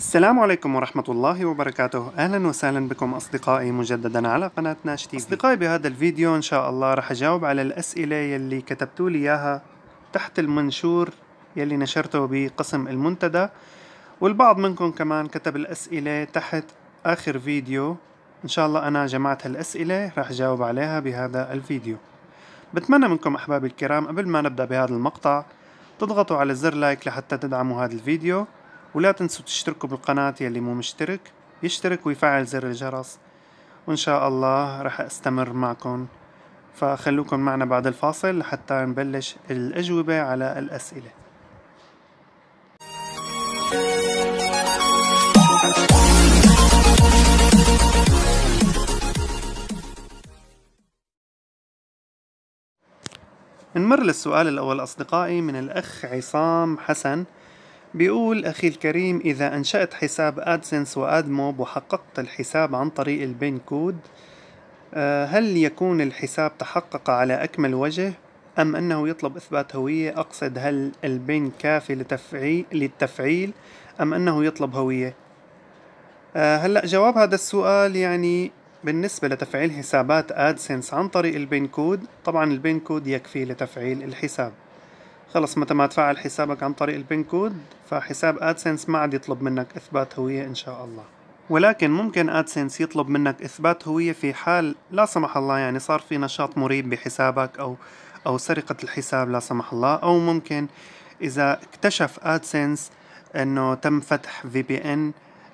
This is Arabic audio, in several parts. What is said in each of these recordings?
السلام عليكم ورحمة الله وبركاته أهلا وسهلا بكم أصدقائي مجددا على قناة ناش تي أصدقائي بهذا الفيديو إن شاء الله رح أجاوب على الأسئلة يلي كتبتوا لي إياها تحت المنشور يلي نشرته بقسم المنتدى والبعض منكم كمان كتب الأسئلة تحت آخر فيديو إن شاء الله أنا جمعت هالأسئلة رح أجاوب عليها بهذا الفيديو بتمنى منكم أحبابي الكرام قبل ما نبدأ بهذا المقطع تضغطوا على زر لايك لحتى تدعموا هذا الفيديو ولا تنسوا تشتركوا بالقناة يلي مو مشترك يشترك ويفعل زر الجرس وإن شاء الله رح أستمر معكم فخلوكم معنا بعد الفاصل لحتى نبلش الأجوبة على الأسئلة نمر للسؤال الأول أصدقائي من الأخ عصام حسن بيقول أخي الكريم إذا أنشأت حساب أدسنس وأدموب وحققت الحساب عن طريق البين كود آه، هل يكون الحساب تحقق على أكمل وجه أم أنه يطلب إثبات هوية أقصد هل البين كافي لتفعيل, للتفعيل أم أنه يطلب هوية آه، هلأ جواب هذا السؤال يعني بالنسبة لتفعيل حسابات أدسنس عن طريق البين كود طبعا البين كود يكفي لتفعيل الحساب خلص متى ما تفعل حسابك عن طريق البين كود فحساب ادسنس ما عاد يطلب منك اثبات هوية ان شاء الله ولكن ممكن ادسنس يطلب منك اثبات هوية في حال لا سمح الله يعني صار في نشاط مريب بحسابك او او سرقة الحساب لا سمح الله او ممكن اذا اكتشف ادسنس انه تم فتح في بي ان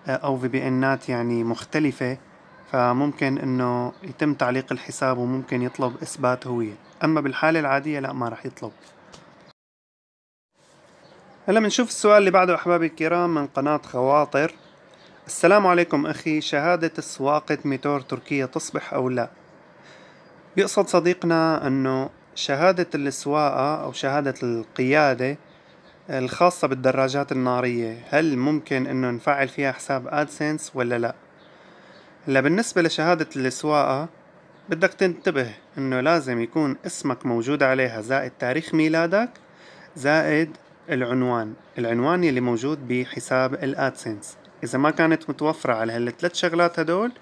او في بي انات يعني مختلفة فممكن انه يتم تعليق الحساب وممكن يطلب اثبات هوية اما بالحالة العادية لا ما راح يطلب هلا بنشوف السؤال اللي بعده أحبابي الكرام من قناة خواطر السلام عليكم أخي شهادة سواقة ميتور تركية تصبح أو لا بيقصد صديقنا أنه شهادة السواقة أو شهادة القيادة الخاصة بالدراجات النارية هل ممكن أنه نفعل فيها حساب أدسنس ولا لا هلا بالنسبة لشهادة السواقة بدك تنتبه أنه لازم يكون اسمك موجود عليها زائد تاريخ ميلادك زائد العنوان العنوان اللي موجود بحساب الادسنس اذا ما كانت متوفرة على هالثلاث شغلات هدول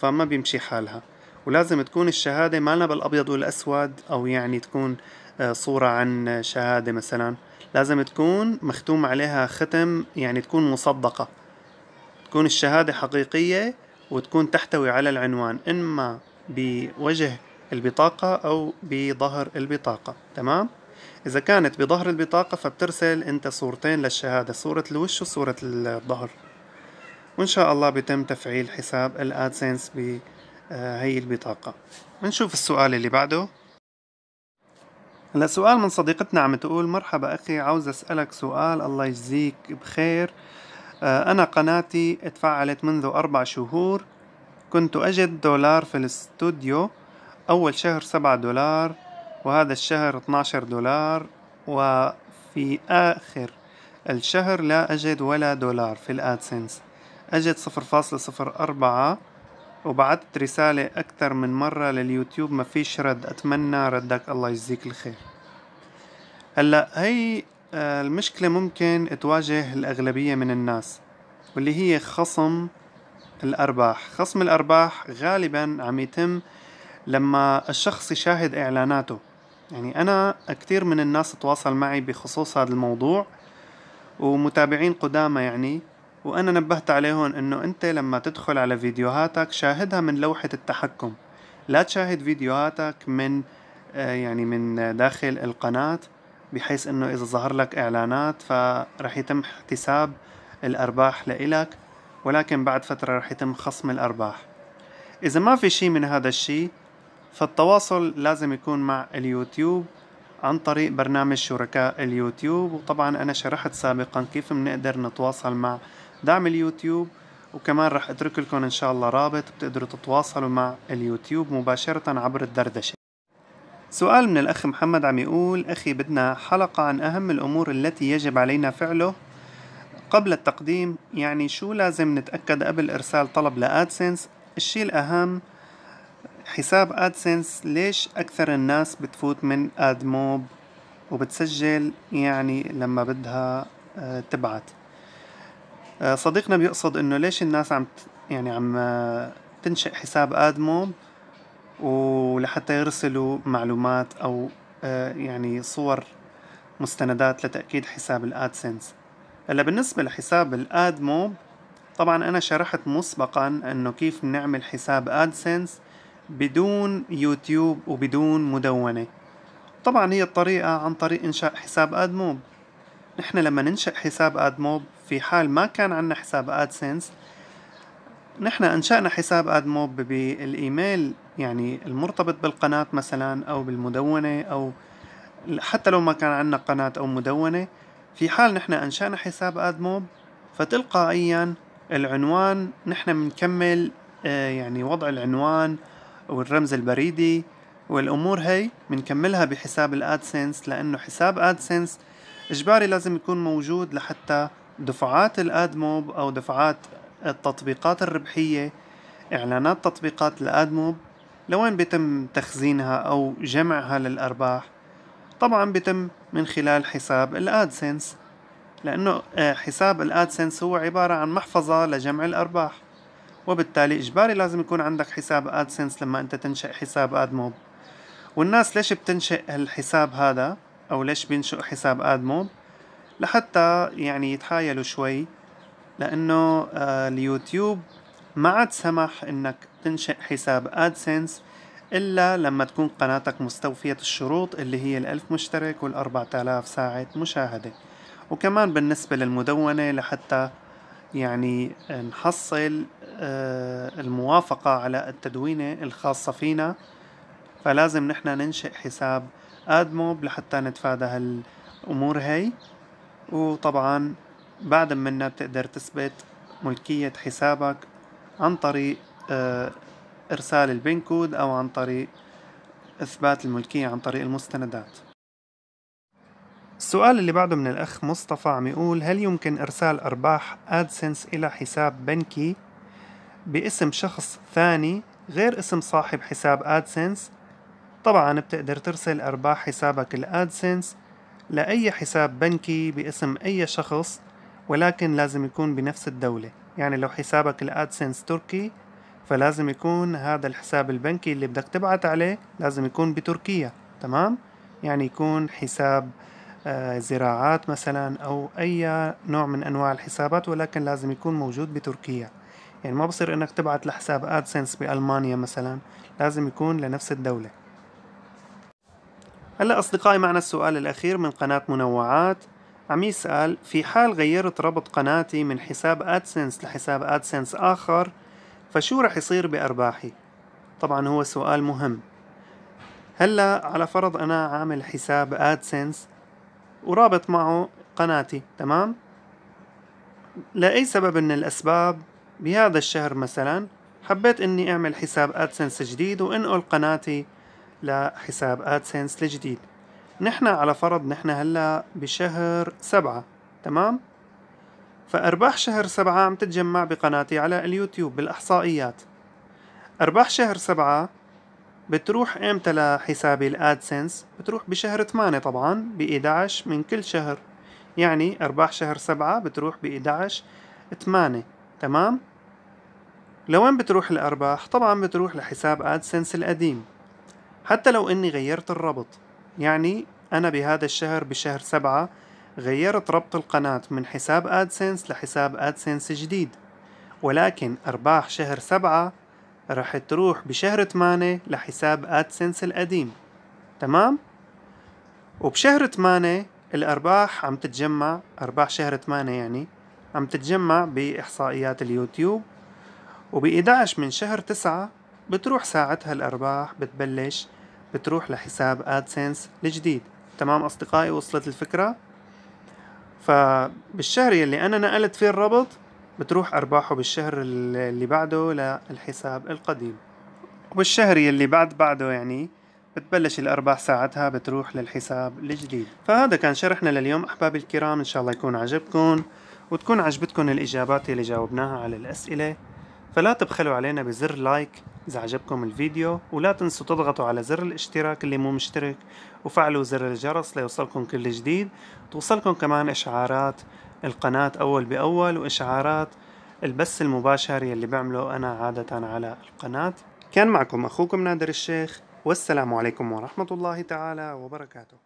فما بيمشي حالها ولازم تكون الشهادة مالنا بالابيض والاسود او يعني تكون آه، صورة عن شهادة مثلا لازم تكون مختوم عليها ختم يعني تكون مصدقة تكون الشهادة حقيقية وتكون تحتوي على العنوان إما بوجه البطاقة أو بظهر البطاقة تمام؟ إذا كانت بظهر البطاقة فبترسل أنت صورتين للشهادة صورة الوش وصورة الظهر وإن شاء الله بيتم تفعيل حساب الأدسنس بهي آه، البطاقة نشوف السؤال اللي بعده هلا سؤال من صديقتنا عم تقول مرحبا أخي عاوز أسألك سؤال الله يجزيك بخير آه، أنا قناتي اتفعلت منذ أربع شهور كنت أجد دولار في الاستوديو أول شهر سبعة دولار وهذا الشهر 12 دولار وفي آخر الشهر لا أجد ولا دولار في الأدسنس أجد صفر فاصلة صفر أربعة وبعثت رسالة أكثر من مرة لليوتيوب ما فيش رد أتمنى ردك الله يجزيك الخير هلا هي آه، المشكلة ممكن تواجه الأغلبية من الناس واللي هي خصم الأرباح خصم الأرباح غالبا عم يتم لما الشخص يشاهد إعلاناته يعني أنا كتير من الناس تواصل معي بخصوص هذا الموضوع ومتابعين قدامى يعني وأنا نبهت عليهم إنه أنت لما تدخل على فيديوهاتك شاهدها من لوحة التحكم لا تشاهد فيديوهاتك من آه، يعني من داخل القناة بحيث إنه إذا ظهر لك إعلانات فرح يتم احتساب الأرباح لإلك ولكن بعد فترة رح يتم خصم الأرباح إذا ما في شيء من هذا الشيء فالتواصل لازم يكون مع اليوتيوب عن طريق برنامج شركاء اليوتيوب وطبعا أنا شرحت سابقا كيف بنقدر نتواصل مع دعم اليوتيوب وكمان رح اترك لكم ان شاء الله رابط بتقدروا تتواصلوا مع اليوتيوب مباشرة عبر الدردشة سؤال من الأخ محمد عم يقول أخي بدنا حلقة عن أهم الأمور التي يجب علينا فعله قبل التقديم يعني شو لازم نتأكد قبل إرسال طلب لأدسنس الشيء الأهم حساب ادسنس ليش اكثر الناس بتفوت من ادموب وبتسجل يعني لما بدها آه، تبعت آه، صديقنا بيقصد انه ليش الناس عم يعني عم آه، تنشئ حساب ادموب ولحتى يرسلوا معلومات او يعني صور مستندات لتأكيد حساب الادسنس هلا بالنسبة لحساب الادموب طبعا انا شرحت مسبقا انه كيف نعمل حساب ادسنس بدون يوتيوب وبدون مدونة طبعا هي الطريقة عن طريق إنشاء حساب أدموب نحن لما ننشئ حساب أدموب في حال ما كان عندنا حساب أدسنس نحن أنشأنا حساب أدموب بالإيميل يعني المرتبط بالقناة مثلا أو بالمدونة أو حتى لو ما كان عندنا قناة أو مدونة في حال نحن أنشأنا حساب أدموب فتلقائيا العنوان نحن بنكمل آه، يعني وضع العنوان والرمز البريدي والأمور هي بنكملها بحساب الادسنس لأنه حساب ادسنس إجباري لازم يكون موجود لحتى دفعات الادموب أو دفعات التطبيقات الربحية إعلانات تطبيقات الادموب لوين بيتم تخزينها أو جمعها للأرباح طبعا بيتم من خلال حساب الادسنس لأنه آه، حساب الادسنس هو عبارة عن محفظة لجمع الأرباح وبالتالي إجباري لازم يكون عندك حساب أدسنس لما أنت تنشئ حساب أدموب والناس ليش بتنشئ الحساب هذا أو ليش بينشئوا حساب أدموب لحتى يعني يتحايلوا شوي لأنه آه، اليوتيوب ما عاد سمح إنك تنشئ حساب أدسنس إلا لما تكون قناتك مستوفية الشروط اللي هي الألف مشترك والأربعة آلاف ساعة مشاهدة وكمان بالنسبة للمدونة لحتى يعني نحصل آه، الموافقة على التدوينة الخاصة فينا فلازم نحن ننشئ حساب ادموب لحتى نتفادى هالامور هي وطبعا بعد منا بتقدر تثبت ملكية حسابك عن طريق آه، ارسال البين كود او عن طريق اثبات الملكية عن طريق المستندات السؤال اللي بعده من الأخ مصطفى عم يقول هل يمكن إرسال أرباح أدسنس إلى حساب بنكي باسم شخص ثاني غير اسم صاحب حساب ادسنس طبعا بتقدر ترسل ارباح حسابك الادسنس لأي حساب بنكي باسم أي شخص ولكن لازم يكون بنفس الدولة يعني لو حسابك الادسنس تركي فلازم يكون هذا الحساب البنكي اللي بدك تبعت عليه لازم يكون بتركيا تمام يعني يكون حساب آه، زراعات مثلا أو أي نوع من أنواع الحسابات ولكن لازم يكون موجود بتركيا يعني ما بصير انك تبعت لحساب ادسنس بالمانيا مثلا لازم يكون لنفس الدولة هلا اصدقائي معنا السؤال الاخير من قناة منوعات عم يسأل في حال غيرت ربط قناتي من حساب ادسنس لحساب ادسنس اخر فشو رح يصير بارباحي طبعا هو سؤال مهم هلا على فرض انا عامل حساب ادسنس ورابط معه قناتي تمام لاي سبب من الاسباب بهذا الشهر مثلا حبيت اني اعمل حساب ادسنس جديد وانقل قناتي لحساب ادسنس الجديد نحن على فرض نحن هلا بشهر سبعة تمام فأرباح شهر سبعة عم تتجمع بقناتي على اليوتيوب بالإحصائيات أرباح شهر سبعة بتروح إمتى لحسابي الأدسنس بتروح بشهر ثمانية طبعا 11 من كل شهر يعني أرباح شهر سبعة بتروح 11 ثمانية تمام لوين بتروح الأرباح؟ طبعا بتروح لحساب أدسنس القديم حتى لو إني غيرت الربط يعني أنا بهذا الشهر بشهر سبعة غيرت ربط القناة من حساب أدسنس لحساب أدسنس جديد ولكن أرباح شهر سبعة رح تروح بشهر 8 لحساب أدسنس القديم تمام؟ وبشهر 8 الأرباح عم تتجمع أرباح شهر 8 يعني عم تتجمع بإحصائيات اليوتيوب وب11 من شهر تسعة بتروح ساعتها الأرباح بتبلش بتروح لحساب ادسنس الجديد تمام أصدقائي وصلت الفكرة فبالشهر يلي أنا نقلت فيه الربط بتروح أرباحه بالشهر اللي بعده للحساب القديم وبالشهر يلي بعد بعده يعني بتبلش الأرباح ساعتها بتروح للحساب الجديد فهذا كان شرحنا لليوم أحبابي الكرام إن شاء الله يكون عجبكم وتكون عجبتكم الإجابات اللي جاوبناها على الأسئلة فلا تبخلوا علينا بزر لايك إذا عجبكم الفيديو ولا تنسوا تضغطوا على زر الاشتراك اللي مو مشترك وفعلوا زر الجرس ليوصلكم كل جديد توصلكم كمان إشعارات القناة أول بأول وإشعارات البث المباشر يلي بعمله أنا عادة على القناة كان معكم أخوكم نادر الشيخ والسلام عليكم ورحمة الله تعالى وبركاته